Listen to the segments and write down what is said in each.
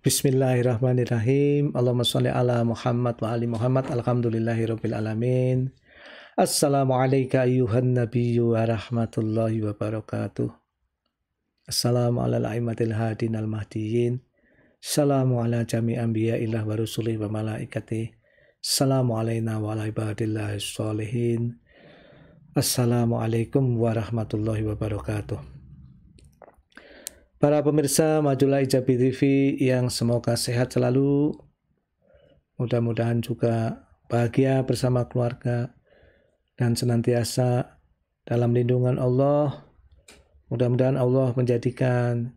Bismillahirrahmanirrahim. Allahumma salli ala Muhammad wa ali Muhammad. Alhamdulillahi Alhamdulillahirabbil alamin. Assalamu ayuhan nabiyyu wa rahmatullahi wa barakatuh. Assalamu ala al-aimatil hadin al-mahdiyin. Salamu ala jami anbiya ilah wa rusulih wa malaikati. Salamu alaina wa ala ibadillahi sholihin. Assalamualaikum warahmatullahi wabarakatuh. Para pemirsa Majulah Ijabi TV yang semoga sehat selalu, mudah-mudahan juga bahagia bersama keluarga dan senantiasa dalam lindungan Allah. Mudah-mudahan Allah menjadikan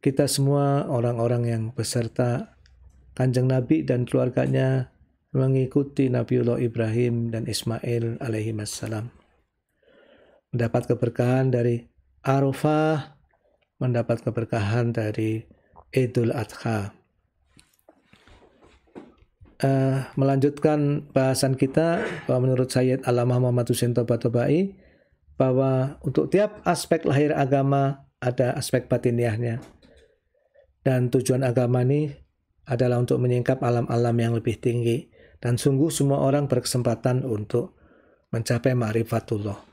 kita semua orang-orang yang beserta Kanjeng Nabi dan keluarganya mengikuti Nabiullah Ibrahim dan Ismail alaihi wassalam. Mendapat keberkahan dari Arafah mendapat keberkahan dari Idul Adha. Uh, melanjutkan bahasan kita bahwa menurut Sayyid Alamah Muhammad Hussein Toba bahwa untuk tiap aspek lahir agama ada aspek batiniahnya dan tujuan agama ini adalah untuk menyingkap alam-alam yang lebih tinggi dan sungguh semua orang berkesempatan untuk mencapai ma'rifatullah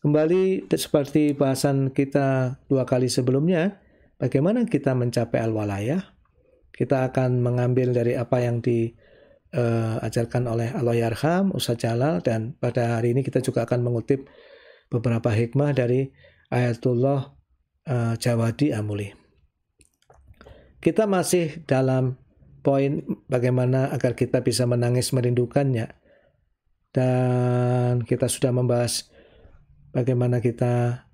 Kembali seperti bahasan kita dua kali sebelumnya, bagaimana kita mencapai al-walayah? Kita akan mengambil dari apa yang diajarkan eh, uh, oleh Yarham, Ustaz Jalal, dan pada hari ini kita juga akan mengutip beberapa hikmah dari Ayatullah uh, Jawadi Amuli. Kita masih dalam poin bagaimana agar kita bisa menangis merindukannya. Dan kita sudah membahas bagaimana kita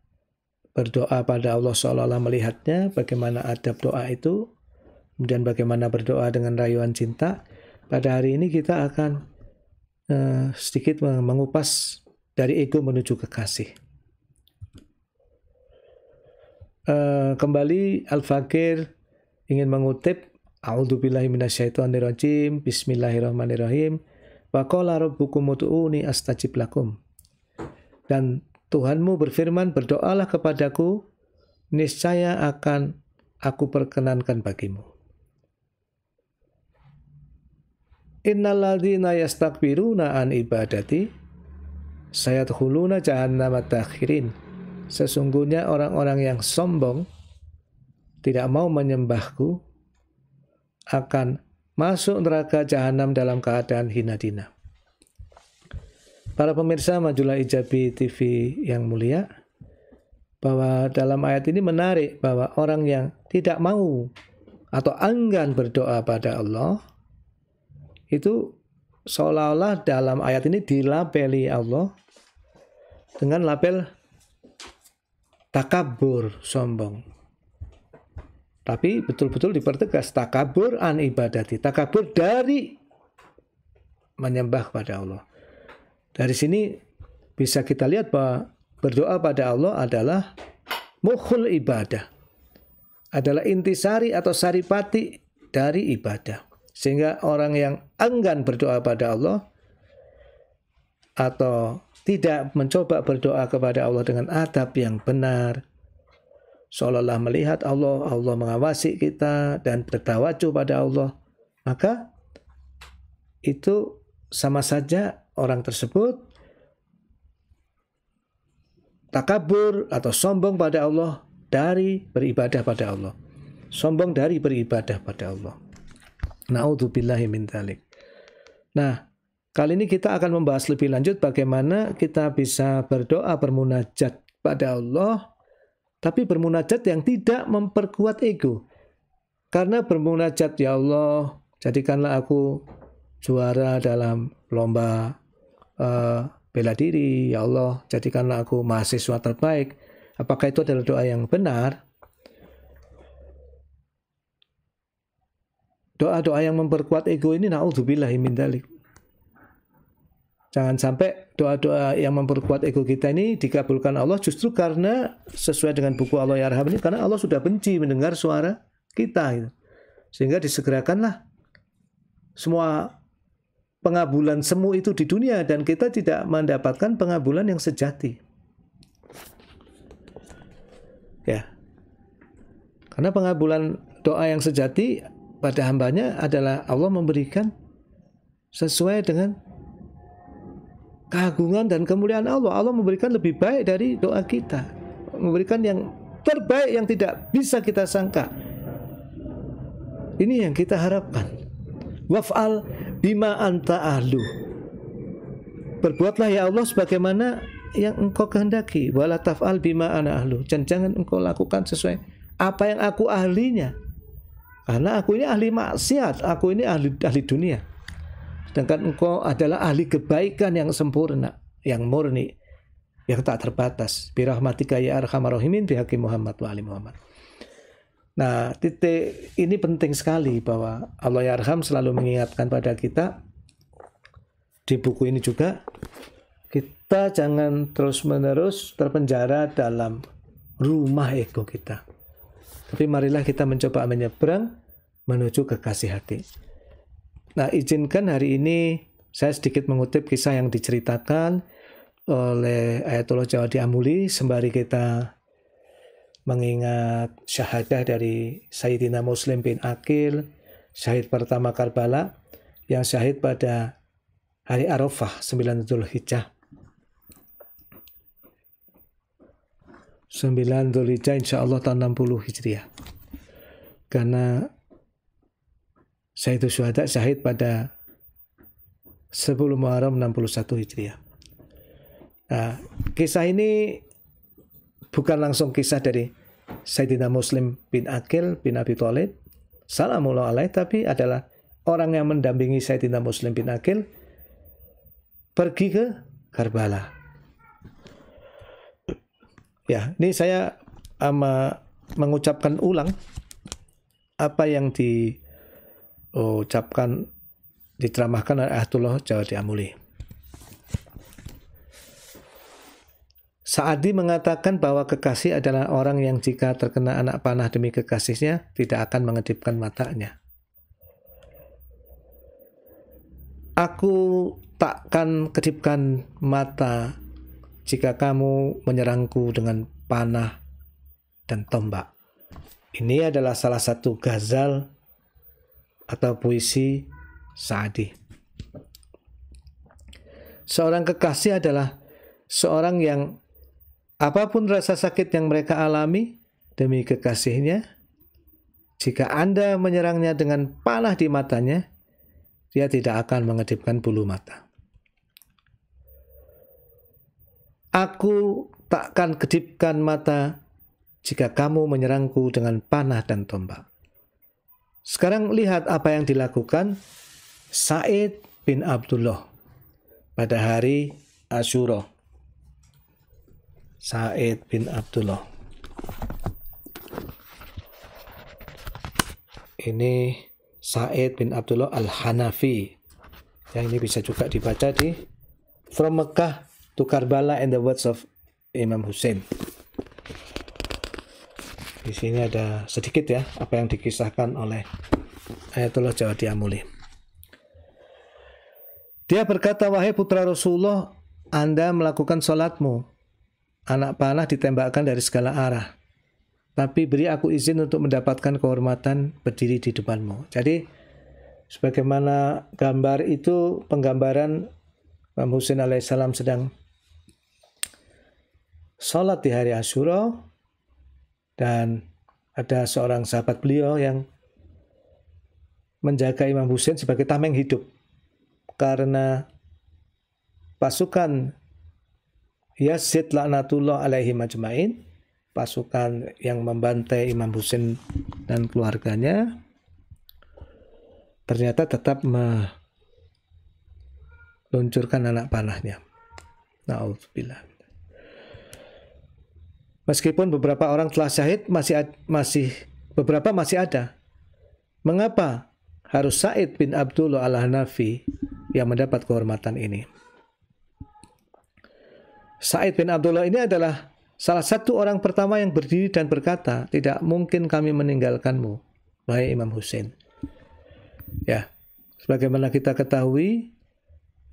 berdoa pada Allah seolah-olah melihatnya, bagaimana adab doa itu, kemudian bagaimana berdoa dengan rayuan cinta. Pada hari ini kita akan uh, sedikit mengupas dari ego menuju kekasih. Uh, kembali Al-Fakir ingin mengutip A'udzubillahiminasyaitonirrojim minasyaitonirrajim Bismillahirrahmanirrahim Wa rabbukum ud'uni astajib lakum Dan Tuhanmu berfirman, berdoalah kepadaku, niscaya akan aku perkenankan bagimu. Innaladina yastakbiruna an ibadati huluna jahannama takhirin. Sesungguhnya orang-orang yang sombong tidak mau menyembahku akan masuk neraka jahanam dalam keadaan hina dina. Para pemirsa Majulah Ijabi TV yang mulia, bahwa dalam ayat ini menarik bahwa orang yang tidak mau atau enggan berdoa pada Allah itu seolah-olah dalam ayat ini dilabeli Allah dengan label takabur sombong. Tapi betul-betul dipertegas takabur an ibadati, takabur dari menyembah pada Allah. Dari sini bisa kita lihat bahwa berdoa pada Allah adalah mukhul ibadah. Adalah intisari atau saripati dari ibadah. Sehingga orang yang enggan berdoa pada Allah atau tidak mencoba berdoa kepada Allah dengan adab yang benar, seolah-olah melihat Allah, Allah mengawasi kita dan bertawacu pada Allah, maka itu sama saja orang tersebut takabur atau sombong pada Allah dari beribadah pada Allah. Sombong dari beribadah pada Allah. Na'udzubillahi min talik. Nah, kali ini kita akan membahas lebih lanjut bagaimana kita bisa berdoa bermunajat pada Allah, tapi bermunajat yang tidak memperkuat ego. Karena bermunajat, ya Allah, jadikanlah aku juara dalam lomba Eh, bela diri, ya Allah, jadikanlah aku mahasiswa terbaik. Apakah itu adalah doa yang benar? Doa-doa yang memperkuat ego ini naudzubillah min Jangan sampai doa-doa yang memperkuat ego kita ini dikabulkan Allah justru karena sesuai dengan buku Allah ya Rahman ini karena Allah sudah benci mendengar suara kita gitu. Sehingga disegerakanlah semua pengabulan semu itu di dunia dan kita tidak mendapatkan pengabulan yang sejati. Ya. Karena pengabulan doa yang sejati pada hambanya adalah Allah memberikan sesuai dengan keagungan dan kemuliaan Allah. Allah memberikan lebih baik dari doa kita. Memberikan yang terbaik yang tidak bisa kita sangka. Ini yang kita harapkan. Waf'al bima anta ahlu perbuatlah ya Allah sebagaimana yang engkau kehendaki wala taf'al bima ana ahlu dan jangan engkau lakukan sesuai apa yang aku ahlinya karena aku ini ahli maksiat aku ini ahli ahli dunia sedangkan engkau adalah ahli kebaikan yang sempurna yang murni yang tak terbatas birahmatika ya arhamar rahimin Muhammad wa ali Muhammad Nah, titik ini penting sekali bahwa Allah Yarham selalu mengingatkan pada kita di buku ini juga kita jangan terus-menerus terpenjara dalam rumah ego kita. Tapi marilah kita mencoba menyeberang menuju ke kasih hati. Nah, izinkan hari ini saya sedikit mengutip kisah yang diceritakan oleh Ayatullah Jawa Amuli sembari kita mengingat syahadah dari Sayyidina Muslim bin Akil, syahid pertama Karbala, yang syahid pada hari Arafah 9 Dhul Hijjah. 9 Dhul Hijjah insya Allah tahun 60 Hijriah. Karena Sayyidus Syuhada syahid pada 10 Muharram 61 Hijriah. Nah, kisah ini bukan langsung kisah dari Sayyidina Muslim bin Akil bin Abi Thalib salamullah alaih tapi adalah orang yang mendampingi Sayyidina Muslim bin Akil pergi ke Karbala. Ya, ini saya ama mengucapkan ulang apa yang diucapkan diteramahkan oleh Ahtullah Jawa Diamuli. Saadi mengatakan bahwa kekasih adalah orang yang jika terkena anak panah demi kekasihnya tidak akan mengedipkan matanya. Aku takkan kedipkan mata jika kamu menyerangku dengan panah dan tombak. Ini adalah salah satu gazal atau puisi Saadi. Seorang kekasih adalah seorang yang Apapun rasa sakit yang mereka alami, demi kekasihnya, jika Anda menyerangnya dengan panah di matanya, dia tidak akan mengedipkan bulu mata. Aku takkan kedipkan mata jika kamu menyerangku dengan panah dan tombak. Sekarang lihat apa yang dilakukan Said bin Abdullah pada hari Asyura. Said bin Abdullah. Ini Said bin Abdullah Al-Hanafi. Yang ini bisa juga dibaca di From Mekah to Karbala and the words of Imam Hussein. Di sini ada sedikit ya apa yang dikisahkan oleh Ayatullah Jawa Amuli. Dia berkata, wahai putra Rasulullah, Anda melakukan sholatmu anak panah ditembakkan dari segala arah. Tapi beri aku izin untuk mendapatkan kehormatan berdiri di depanmu. Jadi sebagaimana gambar itu penggambaran Imam Husin alaihissalam sedang sholat di hari Asyura dan ada seorang sahabat beliau yang menjaga Imam Husin sebagai tameng hidup karena pasukan Yazid laknatullah alaihi majmain pasukan yang membantai Imam Husin dan keluarganya ternyata tetap meluncurkan anak panahnya. Nauzubillah. Meskipun beberapa orang telah syahid, masih masih beberapa masih ada. Mengapa harus Said bin Abdullah al-Hanafi yang mendapat kehormatan ini? Said bin Abdullah ini adalah salah satu orang pertama yang berdiri dan berkata, tidak mungkin kami meninggalkanmu, wahai Imam Hussein. Ya, sebagaimana kita ketahui,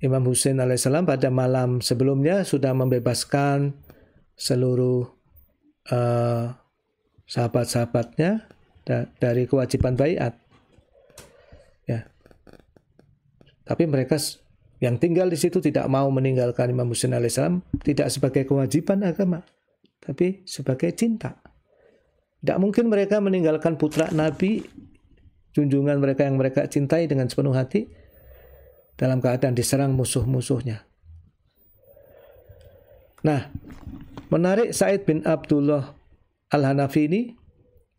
Imam Hussein alaihissalam pada malam sebelumnya sudah membebaskan seluruh uh, sahabat-sahabatnya da dari kewajiban bayat. Ya. Tapi mereka yang tinggal di situ tidak mau meninggalkan Imam Husain alaihissalam tidak sebagai kewajiban agama tapi sebagai cinta tidak mungkin mereka meninggalkan putra Nabi junjungan mereka yang mereka cintai dengan sepenuh hati dalam keadaan diserang musuh-musuhnya nah menarik Said bin Abdullah Al-Hanafi ini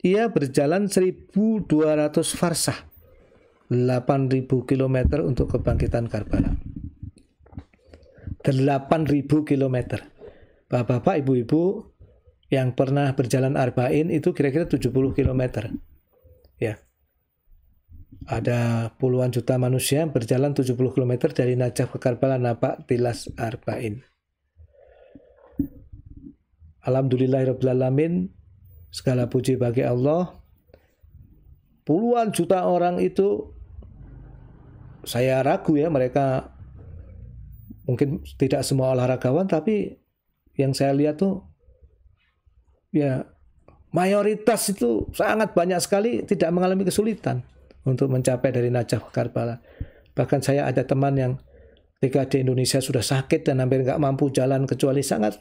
ia berjalan 1200 farsah 8.000 km untuk kebangkitan Karbala. 8.000 km. Bapak-bapak, ibu-ibu yang pernah berjalan Arba'in itu kira-kira 70 km. Ya. Ada puluhan juta manusia yang berjalan 70 km dari Najaf ke Karbala Napak Tilas Arba'in. Alhamdulillahirrahmanirrahim. Segala puji bagi Allah. Puluhan juta orang itu saya ragu ya mereka mungkin tidak semua olahragawan tapi yang saya lihat tuh ya mayoritas itu sangat banyak sekali tidak mengalami kesulitan untuk mencapai dari Najaf ke Karbala. Bahkan saya ada teman yang ketika di Indonesia sudah sakit dan hampir nggak mampu jalan kecuali sangat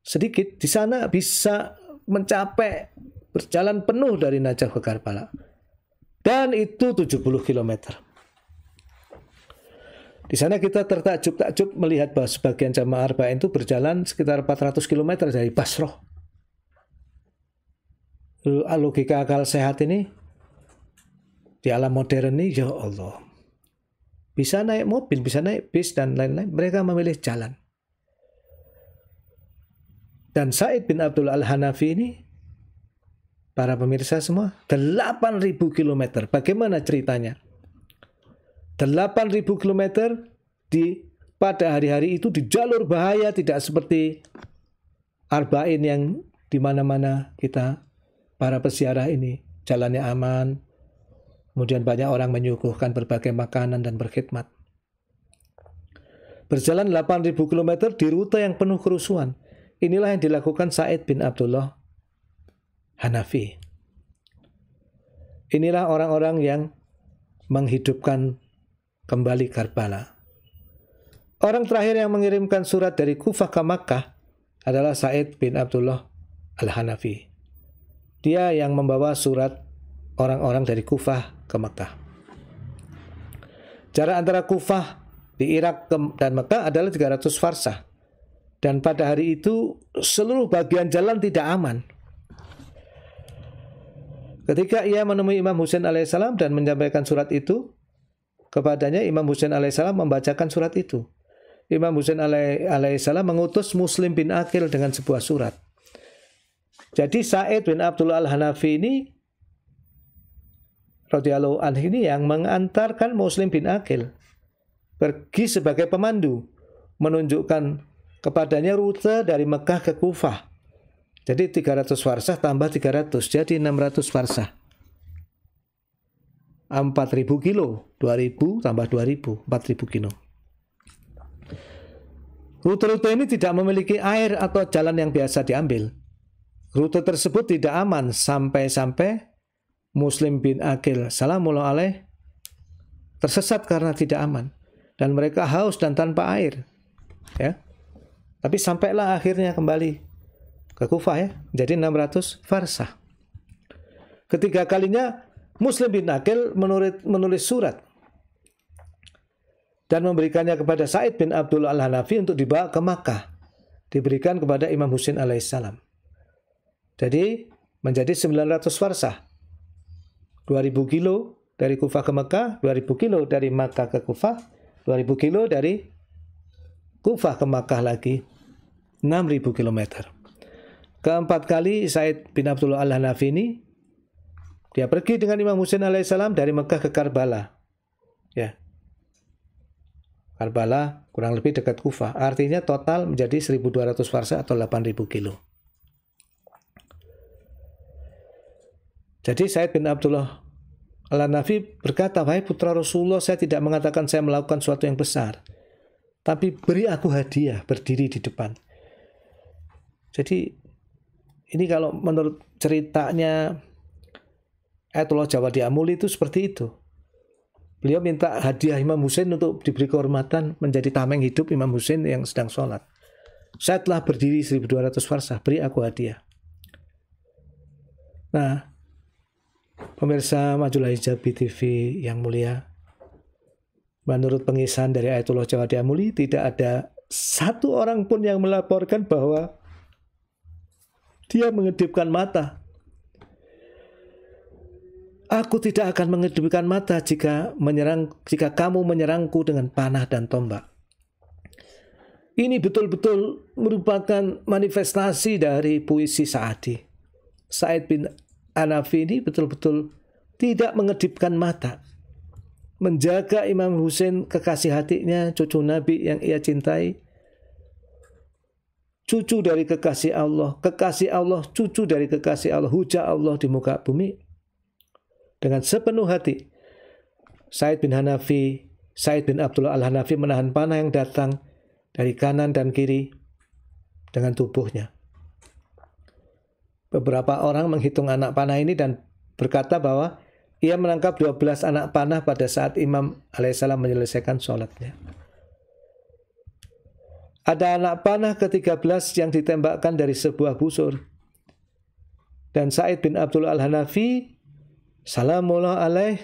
sedikit di sana bisa mencapai berjalan penuh dari Najaf ke Karbala. Dan itu 70 km. Di sana kita tertakjub-takjub melihat bahwa sebagian jamaah arba'in itu berjalan sekitar 400 km dari Basroh. Eh, logika akal sehat ini di alam modern ini ya Allah. Bisa naik mobil, bisa naik bis dan lain-lain. Mereka memilih jalan. Dan Said bin Abdul Al-Hanafi ini para pemirsa semua 8000 km. Bagaimana ceritanya? 8.000 km di pada hari-hari itu di jalur bahaya tidak seperti Arba'in yang di mana-mana kita para peziarah ini jalannya aman kemudian banyak orang menyuguhkan berbagai makanan dan berkhidmat berjalan 8.000 km di rute yang penuh kerusuhan inilah yang dilakukan Said bin Abdullah Hanafi inilah orang-orang yang menghidupkan kembali Karbala. Orang terakhir yang mengirimkan surat dari Kufah ke Makkah adalah Said bin Abdullah Al-Hanafi. Dia yang membawa surat orang-orang dari Kufah ke Makkah. Jarak antara Kufah di Irak dan Makkah adalah 300 farsah. Dan pada hari itu seluruh bagian jalan tidak aman. Ketika ia menemui Imam Husain alaihissalam dan menyampaikan surat itu, Kepadanya Imam Husain alaihissalam membacakan surat itu. Imam Husain alaihissalam mengutus Muslim bin Akil dengan sebuah surat. Jadi Said bin Abdul al-Hanafi ini radhiyallahu anhu ini yang mengantarkan Muslim bin Akil pergi sebagai pemandu menunjukkan kepadanya rute dari Mekah ke Kufah. Jadi 300 farsah tambah 300 jadi 600 farsah. 4000 kilo 2000 tambah 2000 4000 kilo Rute-rute ini tidak memiliki air atau jalan yang biasa diambil. Rute tersebut tidak aman sampai-sampai Muslim bin Akil salamullah alaih tersesat karena tidak aman dan mereka haus dan tanpa air. Ya. Tapi sampailah akhirnya kembali ke Kufah ya, jadi 600 farsah. Ketiga kalinya Muslim bin Akil menurut, menulis surat dan memberikannya kepada Said bin Abdul Al-Hanafi untuk dibawa ke Makkah. Diberikan kepada Imam Husin alaihissalam. Jadi menjadi 900 farsah. 2000 kilo dari Kufah ke Makkah, 2000 kilo dari Makkah ke Kufah, 2000 kilo dari Kufah ke Makkah lagi, 6000 kilometer. Keempat kali Said bin Abdul Al-Hanafi ini dia pergi dengan Imam Husain alaihissalam dari Mekah ke Karbala. Ya. Karbala kurang lebih dekat Kufah. Artinya total menjadi 1200 farsa atau 8000 kilo. Jadi Said bin Abdullah Al-Nafi berkata, Wahai putra Rasulullah, saya tidak mengatakan saya melakukan sesuatu yang besar. Tapi beri aku hadiah berdiri di depan. Jadi ini kalau menurut ceritanya Ayatullah Jawa di Amuli itu seperti itu. Beliau minta hadiah Imam Husain untuk diberi kehormatan menjadi tameng hidup Imam Husain yang sedang sholat. Saya telah berdiri 1200 farsah, beri aku hadiah. Nah, pemirsa Majulah Hijabi TV yang mulia, menurut pengisahan dari Ayatullah Jawa di Amuli, tidak ada satu orang pun yang melaporkan bahwa dia mengedipkan mata Aku tidak akan mengedipkan mata jika menyerang jika kamu menyerangku dengan panah dan tombak. Ini betul-betul merupakan manifestasi dari puisi Saadi. Said bin Anafi ini betul-betul tidak mengedipkan mata. Menjaga Imam Husain kekasih hatinya, cucu Nabi yang ia cintai. Cucu dari kekasih Allah, kekasih Allah, cucu dari kekasih Allah, hujah Allah di muka bumi dengan sepenuh hati. Said bin Hanafi, Said bin Abdullah al-Hanafi menahan panah yang datang dari kanan dan kiri dengan tubuhnya. Beberapa orang menghitung anak panah ini dan berkata bahwa ia menangkap 12 anak panah pada saat Imam alaihissalam menyelesaikan sholatnya. Ada anak panah ke-13 yang ditembakkan dari sebuah busur. Dan Said bin Abdul Al-Hanafi Salamullah alaih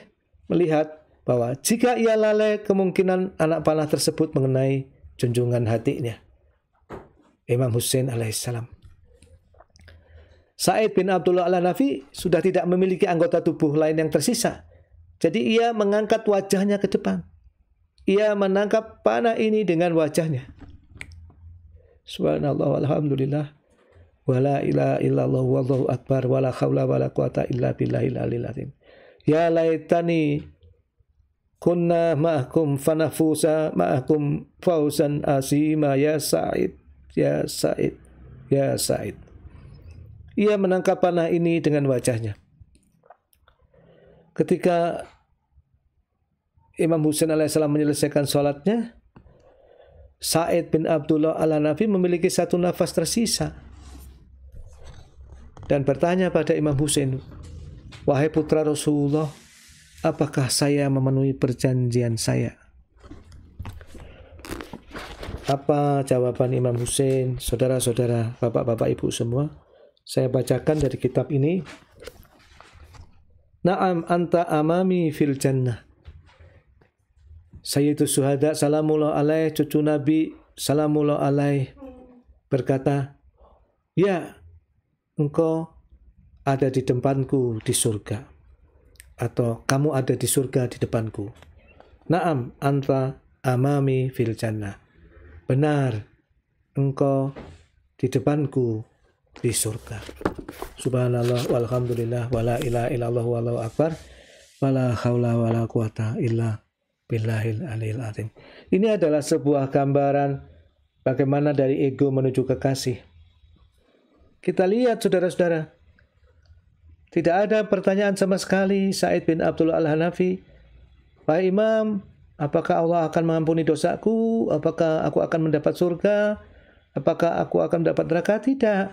melihat bahwa jika ia lalai kemungkinan anak panah tersebut mengenai junjungan hatinya. Imam Hussein alaihissalam. Said bin Abdullah al nafi sudah tidak memiliki anggota tubuh lain yang tersisa. Jadi ia mengangkat wajahnya ke depan. Ia menangkap panah ini dengan wajahnya. Subhanallah alhamdulillah wala ilaha illallah wallahu akbar wala khawla wala quwata illa billahil aliyil azim ya laitani kunna ma'akum fanafusa ma'akum fausan asima ya sa'id ya sa'id ya sa'id ia menangkap panah ini dengan wajahnya ketika Imam Husain alaihissalam menyelesaikan sholatnya, Said bin Abdullah ala Nabi memiliki satu nafas tersisa dan bertanya pada Imam Husain, "Wahai putra Rasulullah, apakah saya memenuhi perjanjian saya?" Apa jawaban Imam Husain, saudara-saudara, bapak-bapak, ibu semua? Saya bacakan dari kitab ini. Naam anta amami fil jannah. Sayyidu Suhada salamullah alaih cucu Nabi salamullah alaih berkata, "Ya, engkau ada di depanku di surga. Atau kamu ada di surga di depanku. Naam anta amami fil jannah. Benar, engkau di depanku di surga. Subhanallah walhamdulillah wala ilaha illallah wallahu akbar. Wala haula wala quwata illa billahil alil azim. Ini adalah sebuah gambaran bagaimana dari ego menuju kekasih kita lihat saudara-saudara, tidak ada pertanyaan sama sekali Said bin Abdul Al-Hanafi. Pak Imam, apakah Allah akan mengampuni dosaku? Apakah aku akan mendapat surga? Apakah aku akan mendapat neraka? Tidak.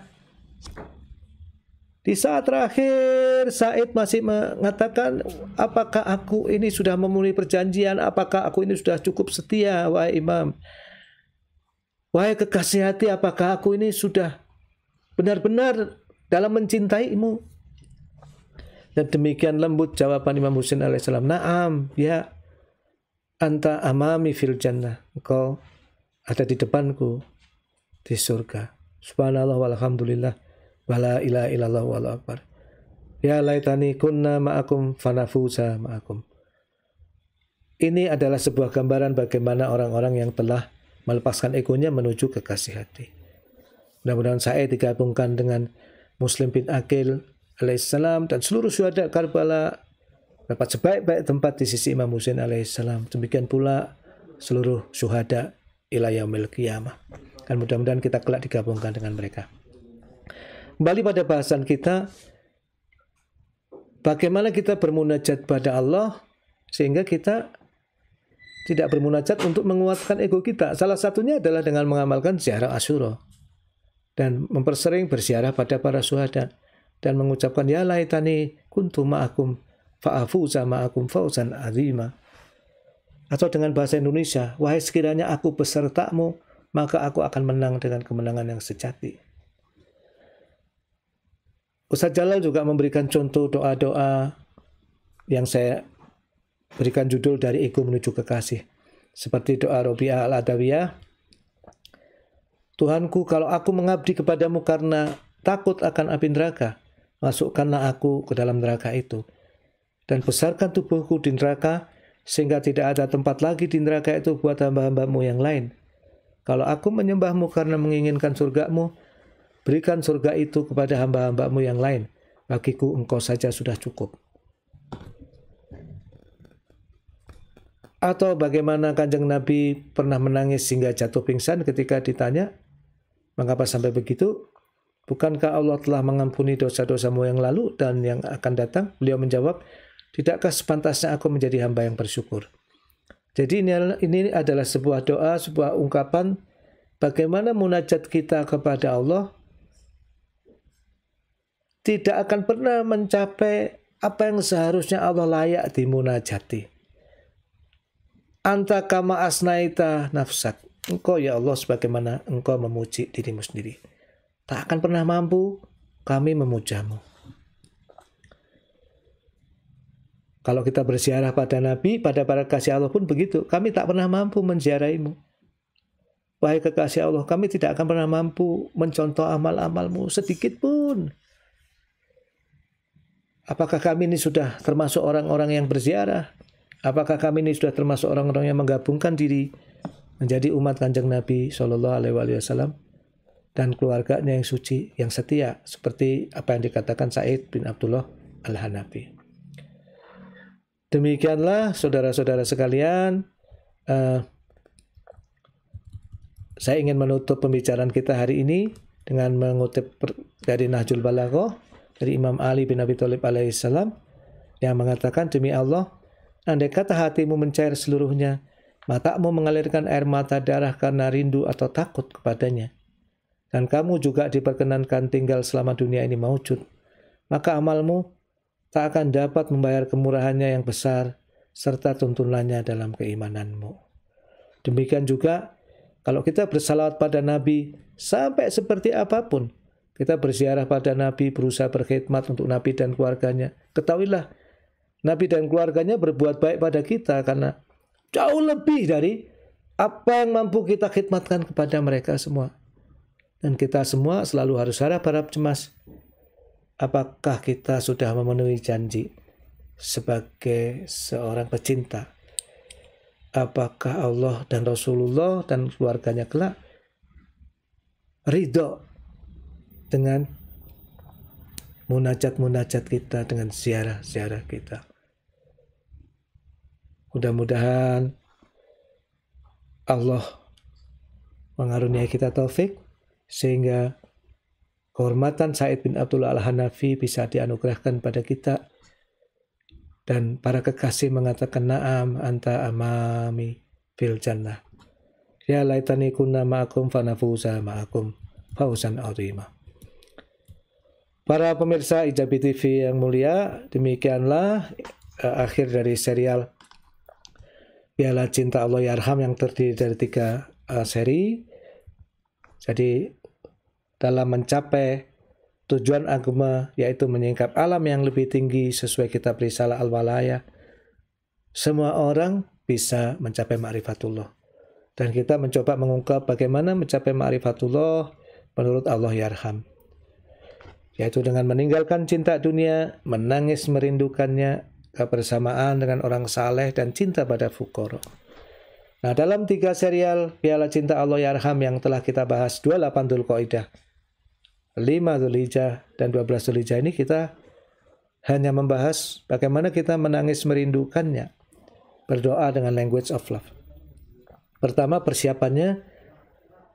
Di saat terakhir, Said masih mengatakan, apakah aku ini sudah memenuhi perjanjian? Apakah aku ini sudah cukup setia, wahai imam? Wahai kekasih hati, apakah aku ini sudah benar-benar dalam mencintaimu. Dan demikian lembut jawaban Imam Husain alaihissalam. Naam, ya anta amami fil jannah. Engkau ada di depanku di surga. Subhanallah walhamdulillah. Wala ilaha illallah wal akbar. Ya laitani kunna ma'akum fanafuza ma'akum. Ini adalah sebuah gambaran bagaimana orang-orang yang telah melepaskan egonya menuju kekasih hati. Mudah-mudahan saya digabungkan dengan Muslim bin Akil alaihissalam dan seluruh syuhada Karbala dapat sebaik-baik tempat di sisi Imam Husain alaihissalam. Demikian pula seluruh syuhada ilayah yaumil qiyamah. Dan mudah-mudahan kita kelak digabungkan dengan mereka. Kembali pada bahasan kita, bagaimana kita bermunajat pada Allah sehingga kita tidak bermunajat untuk menguatkan ego kita. Salah satunya adalah dengan mengamalkan ziarah asyura dan mempersering bersiarah pada para suhada dan mengucapkan ya laitani kuntu ma'akum fa'afuza ma'akum fauzan azimah atau dengan bahasa Indonesia wahai sekiranya aku besertamu maka aku akan menang dengan kemenangan yang sejati Ustaz Jalal juga memberikan contoh doa-doa yang saya berikan judul dari ego menuju kekasih seperti doa Robi'ah al-Adawiyah Tuhanku, kalau aku mengabdi kepadamu karena takut akan api neraka, masukkanlah aku ke dalam neraka itu. Dan besarkan tubuhku di neraka, sehingga tidak ada tempat lagi di neraka itu buat hamba-hambamu yang lain. Kalau aku menyembahmu karena menginginkan surgamu, berikan surga itu kepada hamba-hambamu yang lain. Bagiku engkau saja sudah cukup. Atau bagaimana kanjeng Nabi pernah menangis hingga jatuh pingsan ketika ditanya, Mengapa sampai begitu? Bukankah Allah telah mengampuni dosa-dosamu yang lalu dan yang akan datang? Beliau menjawab, Tidakkah sepantasnya aku menjadi hamba yang bersyukur? Jadi ini, ini adalah sebuah doa, sebuah ungkapan bagaimana munajat kita kepada Allah tidak akan pernah mencapai apa yang seharusnya Allah layak dimunajati. Antakama kama asnaita nafsak. Engkau ya Allah sebagaimana engkau memuji dirimu sendiri. Tak akan pernah mampu kami memujamu. Kalau kita berziarah pada Nabi, pada para kasih Allah pun begitu. Kami tak pernah mampu menziarahimu. Wahai kekasih Allah, kami tidak akan pernah mampu mencontoh amal-amalmu sedikit pun. Apakah kami ini sudah termasuk orang-orang yang berziarah? Apakah kami ini sudah termasuk orang-orang yang menggabungkan diri menjadi umat kanjeng Nabi Shallallahu Alaihi Wasallam dan keluarganya yang suci, yang setia, seperti apa yang dikatakan Said bin Abdullah Al-Hanafi. Demikianlah saudara-saudara sekalian, uh, saya ingin menutup pembicaraan kita hari ini dengan mengutip dari Nahjul Balaghah dari Imam Ali bin Abi Thalib alaihissalam yang mengatakan demi Allah andai kata hatimu mencair seluruhnya Matamu mengalirkan air mata darah karena rindu atau takut kepadanya. Dan kamu juga diperkenankan tinggal selama dunia ini maujud. Maka amalmu tak akan dapat membayar kemurahannya yang besar serta tuntunannya dalam keimananmu. Demikian juga kalau kita bersalawat pada Nabi sampai seperti apapun, kita berziarah pada Nabi, berusaha berkhidmat untuk Nabi dan keluarganya. Ketahuilah, Nabi dan keluarganya berbuat baik pada kita karena jauh lebih dari apa yang mampu kita khidmatkan kepada mereka semua. Dan kita semua selalu harus harap-harap cemas. Apakah kita sudah memenuhi janji sebagai seorang pecinta? Apakah Allah dan Rasulullah dan keluarganya kelak ridho dengan munajat-munajat kita, dengan ziarah-ziarah kita? Mudah-mudahan Allah mengaruniai kita taufik sehingga kehormatan Said bin Abdullah Al-Hanafi bisa dianugerahkan pada kita dan para kekasih mengatakan na'am anta amami fil jannah. Ya laitani kunna ma'akum nafuza ma'akum fausan azimah. Para pemirsa Ijabi TV yang mulia, demikianlah eh, akhir dari serial Piala Cinta Allah Yarham ya yang terdiri dari tiga uh, seri. Jadi dalam mencapai tujuan agama yaitu menyingkap alam yang lebih tinggi sesuai kitab Risalah Al-Walaya, semua orang bisa mencapai ma'rifatullah. Dan kita mencoba mengungkap bagaimana mencapai ma'rifatullah menurut Allah Yarham. Ya yaitu dengan meninggalkan cinta dunia, menangis merindukannya, kebersamaan dengan orang saleh dan cinta pada fukoro. Nah, dalam tiga serial Piala Cinta Allah Yarham yang telah kita bahas 28 Dhul Qaidah, 5 Zulhijjah dan 12 Zulhijjah ini kita hanya membahas bagaimana kita menangis merindukannya, berdoa dengan language of love. Pertama persiapannya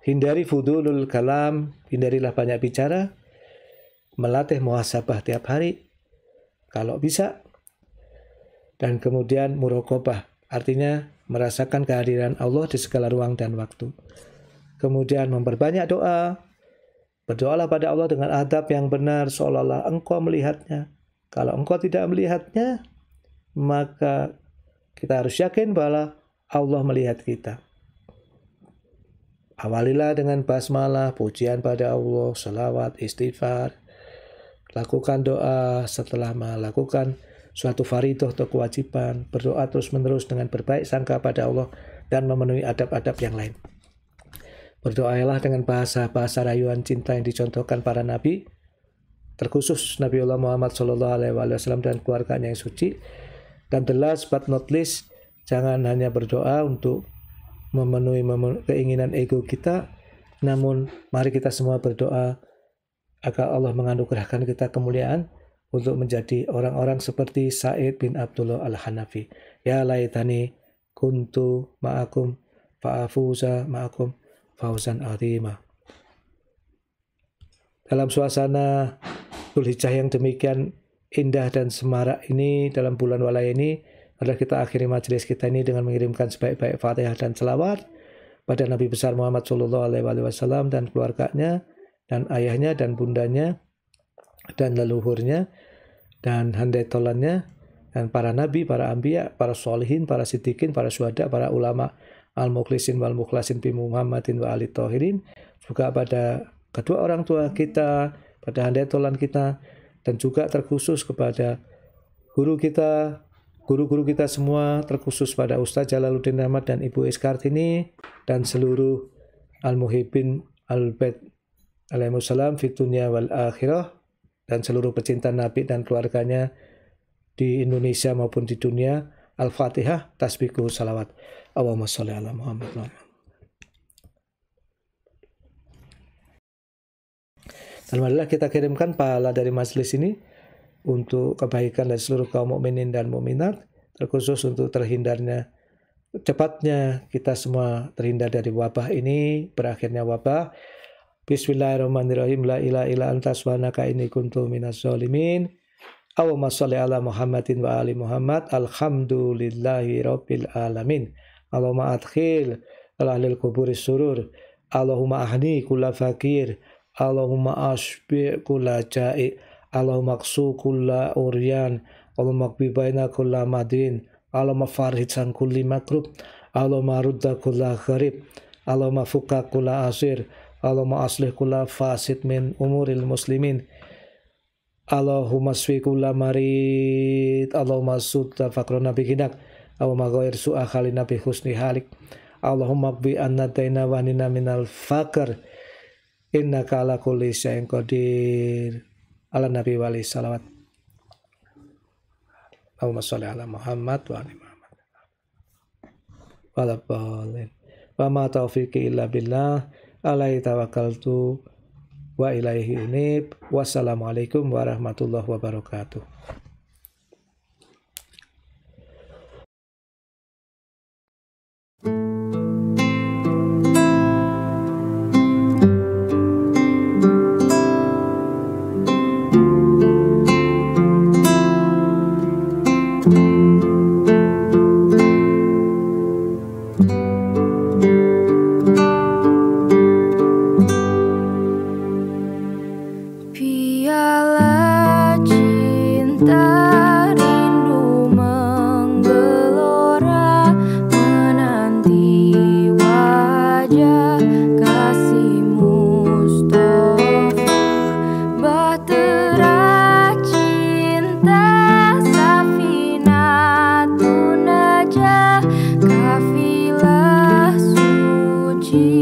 hindari fudulul kalam, hindarilah banyak bicara, melatih muhasabah tiap hari. Kalau bisa dan kemudian murokobah, artinya merasakan kehadiran Allah di segala ruang dan waktu. Kemudian memperbanyak doa, berdoalah pada Allah dengan adab yang benar seolah-olah engkau melihatnya. Kalau engkau tidak melihatnya, maka kita harus yakin bahwa Allah melihat kita. Awalilah dengan basmalah, pujian pada Allah, salawat istighfar. Lakukan doa setelah melakukan suatu faridoh atau kewajiban, berdoa terus-menerus dengan berbaik sangka pada Allah dan memenuhi adab-adab yang lain. Berdoalah dengan bahasa-bahasa rayuan cinta yang dicontohkan para nabi, terkhusus Nabi Muhammad SAW dan keluarganya yang suci. Dan the last but not least, jangan hanya berdoa untuk memenuhi, keinginan ego kita, namun mari kita semua berdoa agar Allah menganugerahkan kita kemuliaan untuk menjadi orang-orang seperti Said bin Abdullah Al-Hanafi. Ya laitani kuntu ma'akum fa'afuza ma'akum fauzan arima. Dalam suasana Zulhijjah yang demikian indah dan semarak ini dalam bulan walai ini adalah kita akhiri majelis kita ini dengan mengirimkan sebaik-baik fatihah dan selawat pada Nabi besar Muhammad Shallallahu Alaihi Wasallam dan keluarganya dan ayahnya dan bundanya dan leluhurnya dan handai tolannya dan para nabi, para ambiya, para solihin, para sitikin, para suada para ulama al muklisin wal muklasin bi Muhammadin wa ali tohirin juga pada kedua orang tua kita, pada handai tolan kita dan juga terkhusus kepada guru kita, guru-guru kita semua terkhusus pada Ustaz Jalaluddin rahmat dan Ibu Iskartini dan seluruh al-muhibin al bet alaihi wassalam fitunya wal akhirah dan seluruh pecinta Nabi dan keluarganya di Indonesia maupun di dunia. Al-Fatihah, tasbihku, salawat. Allahumma sholli ala Muhammad. Alhamdulillah kita kirimkan pahala dari majelis ini untuk kebaikan dari seluruh kaum mukminin dan mukminat, terkhusus untuk terhindarnya cepatnya kita semua terhindar dari wabah ini, berakhirnya wabah Bismillahirrahmanirrahim. La ilaha illa anta subhanaka inni kuntu minas zalimin. Allahumma ala Muhammadin wa ali Muhammad. Alhamdulillahi rabbil alamin. Allahumma adkhil al ahlil kuburi surur. Allahumma ahni kulla fakir. Allahumma asbi kulla ja'i. Allahumma qsu kulla uryan. Allahumma qbi baina kula madin. Allahumma farhid san kulli makrub. Allahumma rudda kulla gharib. Allahumma fuka kulla asir. Allahumma aslih kula fasid min umuril muslimin Allahumma swi kula marid Allahumma sudda fakrona bikinak Allahumma ghair su'a khali nabi husni halik Allahumma bi anna dayna wanina minal fakr Inna kala kulli syai'in qadir ala nabi wali salawat Allahumma salli ala Muhammad wa ali Muhammad wa wa ma taufiqi illa billah alaihi tawakkaltu wa ilaihi unib. Wassalamualaikum warahmatullahi wabarakatuh. ti.